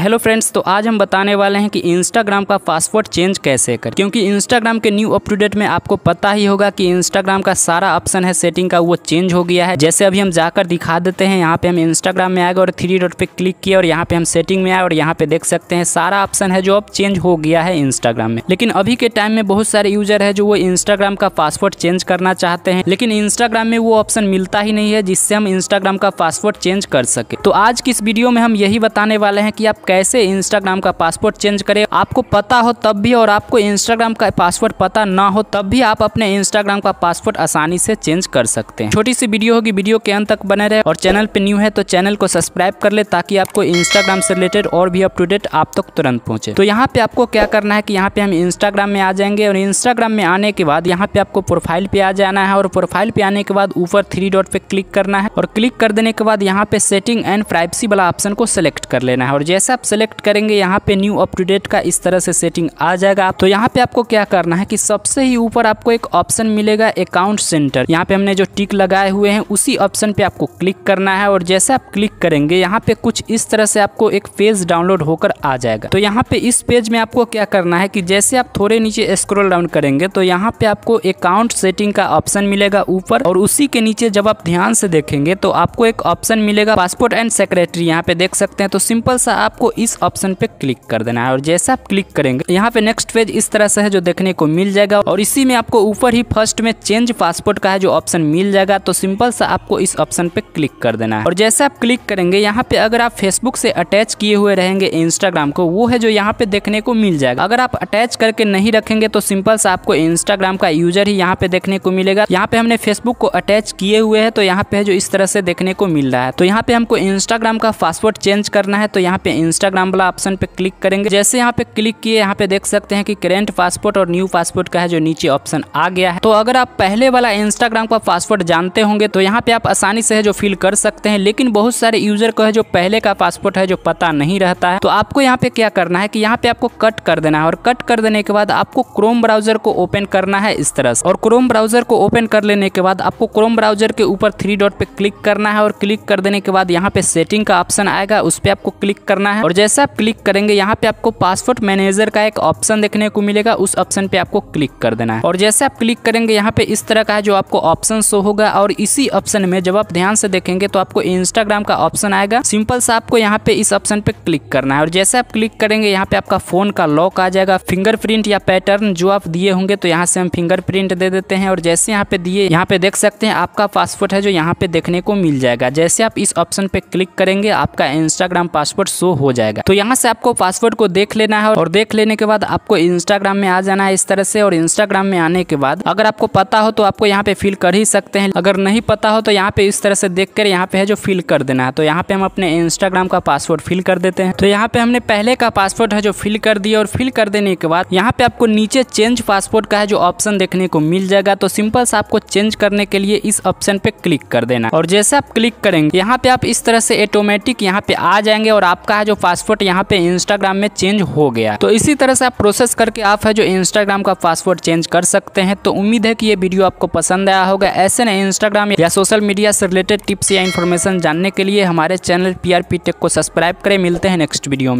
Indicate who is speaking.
Speaker 1: hello friends तो आज हम बताने वाले हैं कि इंस्टाग्राम का पासवर्ड चेंज कैसे करें क्योंकि इंस्टाग्राम के न्यू अप में आपको पता ही होगा कि इंस्टाग्राम का सारा ऑप्शन है सेटिंग का वो चेंज हो गया है जैसे अभी हम जाकर दिखा देते हैं यहाँ पे हम इंस्टाग्राम में आएगा और थ्री डॉट पे क्लिक किया और यहाँ पे हम सेटिंग में आए और यहाँ पे देख सकते हैं सारा ऑप्शन है जो अब चेंज हो गया है इंस्टाग्राम में लेकिन अभी के टाइम में बहुत सारे यूजर है जो वो इंस्टाग्राम का पासवर्ड चेंज करना चाहते हैं लेकिन इंस्टाग्राम में वो ऑप्शन मिलता ही नहीं है जिससे हम इंस्टाग्राम का पासवर्ड चेंज कर सके तो आज की इस वीडियो में हम यही बताने वाले हैं कि आप कैसे इंस्टाग्राम का पासवर्ड चेंज करें आपको पता हो तब भी और आपको इंस्टाग्राम का पासवर्ड पता ना हो तब भी आप अपने इंस्टाग्राम का पासवर्ड आसानी से चेंज कर सकते हैं छोटी सी वीडियो होगी वीडियो के अंत तक बने रहे और चैनल पे न्यू है तो चैनल को सब्सक्राइब कर ले ताकि आपको इंस्टाग्राम से रिलेटेड और भी अपटूडेट आप तक तुरंत पहुंचे तो यहाँ पे आपको क्या करना है की यहाँ पे हम इंस्टाग्राम में आ जाएंगे और इंस्टाग्राम में आने के बाद यहाँ पे आपको प्रोफाइल पे आ जाना है और प्रोफाइल पे आने के बाद ऊपर थ्री डॉट पे क्लिक करना है और क्लिक कर देने के बाद यहाँ पे सेटिंग एंड प्राइवेसी वाला ऑप्शन को सिलेक्ट कर लेना है और जैसा आप सेलेक्ट करेंगे यहाँ पे न्यू अप डेट का इस तरह से सेटिंग आ जाएगा तो यहाँ पे आपको क्या करना है कि सबसे ही ऊपर आपको एक ऑप्शन मिलेगा अकाउंट सेंटर यहाँ पे हमने जो टिक लगाए हुए हैं उसी ऑप्शन पे आपको क्लिक करना है और जैसे आप क्लिक करेंगे यहाँ पे कुछ इस तरह से आपको एक पेज डाउनलोड होकर आ जाएगा तो यहाँ पे इस पेज में आपको क्या करना है की जैसे आप थोड़े नीचे स्क्रोल डाउन करेंगे तो यहाँ पे आपको अकाउंट सेटिंग का ऑप्शन मिलेगा ऊपर और उसी के नीचे जब आप ध्यान से देखेंगे तो आपको एक ऑप्शन मिलेगा पासपोर्ट एंड सेक्रेटरी यहाँ पे देख सकते हैं तो सिंपल सा आपको इस ऑप्शन पे क्लिक कर देना है और जैसे आप क्लिक करेंगे यहाँ पे नेक्स्ट पेज इस तरह से है जो देखने को मिल जाएगा और इसी में आपको ऊपर ही फर्स्ट में चेंज पासपोर्ट का है जो ऑप्शन मिल जाएगा तो सिंपल सा आपको इस ऑप्शन पे क्लिक कर देना है और जैसे आप क्लिक करेंगे यहाँ पे अगर आप फेसबुक से अटैच किए हुए रहेंगे इंस्टाग्राम को वो है जो यहाँ पे देखने को मिल जाएगा अगर आप अटैच करके नहीं रखेंगे तो सिंपल सा आपको इंस्टाग्राम का यूजर ही यहाँ पे देखने को मिलेगा यहाँ पे हमने फेसबुक को अटैच किए हुए है तो यहाँ पे जो इस तरह से देखने को मिल रहा है तो यहाँ पे हमको इंस्टाग्राम का पासवर्ड चेंज करना है तो यहाँ पे इंस्टाग्राम वाला ऑप्शन पे क्लिक करेंगे जैसे यहाँ पे क्लिक किए यहाँ पे देख सकते हैं कि करेंट पासपोर्ट और न्यू पासपोर्ट का है जो नीचे ऑप्शन आ गया है तो अगर आप पहले वाला इंस्टाग्राम का पासवर्ड जानते होंगे तो यहाँ पे आप आसानी से है जो फिल कर सकते हैं लेकिन बहुत सारे यूजर को है जो पहले का पासपोर्ट है जो पता नहीं रहता है तो आपको यहाँ पे क्या करना है की यहाँ पे आपको कट कर देना है और कट कर देने के बाद आपको क्रोम ब्राउजर को ओपन करना है इस तरह से और क्रोम ब्राउजर को ओपन कर लेने के बाद आपको क्रोम ब्राउजर के ऊपर थ्री डॉट पे क्लिक करना है और क्लिक कर देने के बाद यहाँ पे सेटिंग का ऑप्शन आएगा उस पर आपको क्लिक करना है और जैसे आप क्लिक करेंगे यहाँ पे आपको पासपोर्ट मैनेजर का एक ऑप्शन देखने को मिलेगा उस ऑप्शन पे आपको क्लिक कर देना है और जैसे आप क्लिक करेंगे यहाँ पे इस तरह का है जो आपको ऑप्शन शो होगा और इसी ऑप्शन में जब आप ध्यान से देखेंगे तो आपको इंस्टाग्राम का ऑप्शन आएगा सिंपल सा आपको यहाँ पे इस ऑप्शन पे क्लिक करना है और जैसे आप क्लिक करेंगे यहाँ पे आपका फोन का लॉक आ जाएगा फिंगरप्रिंट या पैटर्न जो आप दिए होंगे तो यहाँ से हम फिंगरप्रिंट दे देते हैं और जैसे यहाँ पे दिए यहाँ पे देख सकते हैं आपका पासपोर्ट है जो यहाँ पे देखने को मिल जाएगा जैसे आप इस ऑप्शन पे क्लिक करेंगे आपका इंस्टाग्राम पासपोर्ट शो हो जाएगा तो यहाँ से आपको पासवर्ड को देख लेना है और देख लेने के बाद आपको इंस्टाग्राम में आ जाना है इस तरह से और इंस्टाग्राम में आने के बाद अगर आपको पता हो तो आपको यहाँ पे फिल कर ही सकते हैं अगर नहीं पता हो तो यहाँ पे इस तरह से देख कर यहाँ पे है जो फिल कर देना है तो यहाँ पे हम अपने इंस्टाग्राम का पासवर्ड फिल कर देते हैं तो यहाँ पे हमने पहले का पासवर्ड है जो फिल कर दिया और फिल कर देने के बाद यहाँ पे आपको नीचे चेंज पासवर्ड का है जो ऑप्शन देखने को मिल जाएगा तो सिंपल से आपको चेंज करने के लिए इस ऑप्शन पे क्लिक कर देना और जैसे आप क्लिक करेंगे यहाँ पे आप इस तरह से ऑटोमेटिक यहाँ पे आ जाएंगे और आपका जो पासवर्ड यहाँ पे इंस्टाग्राम में चेंज हो गया तो इसी तरह से आप प्रोसेस करके आप है जो इंस्टाग्राम का पासवर्ड चेंज कर सकते हैं तो उम्मीद है कि ये वीडियो आपको पसंद आया होगा ऐसे नए इंस्टाग्राम या सोशल मीडिया से रिलेटेड टिप्स या इन्फॉर्मेशन जानने के लिए हमारे चैनल पी टेक को सब्सक्राइब करें मिलते हैं नेक्स्ट वीडियो में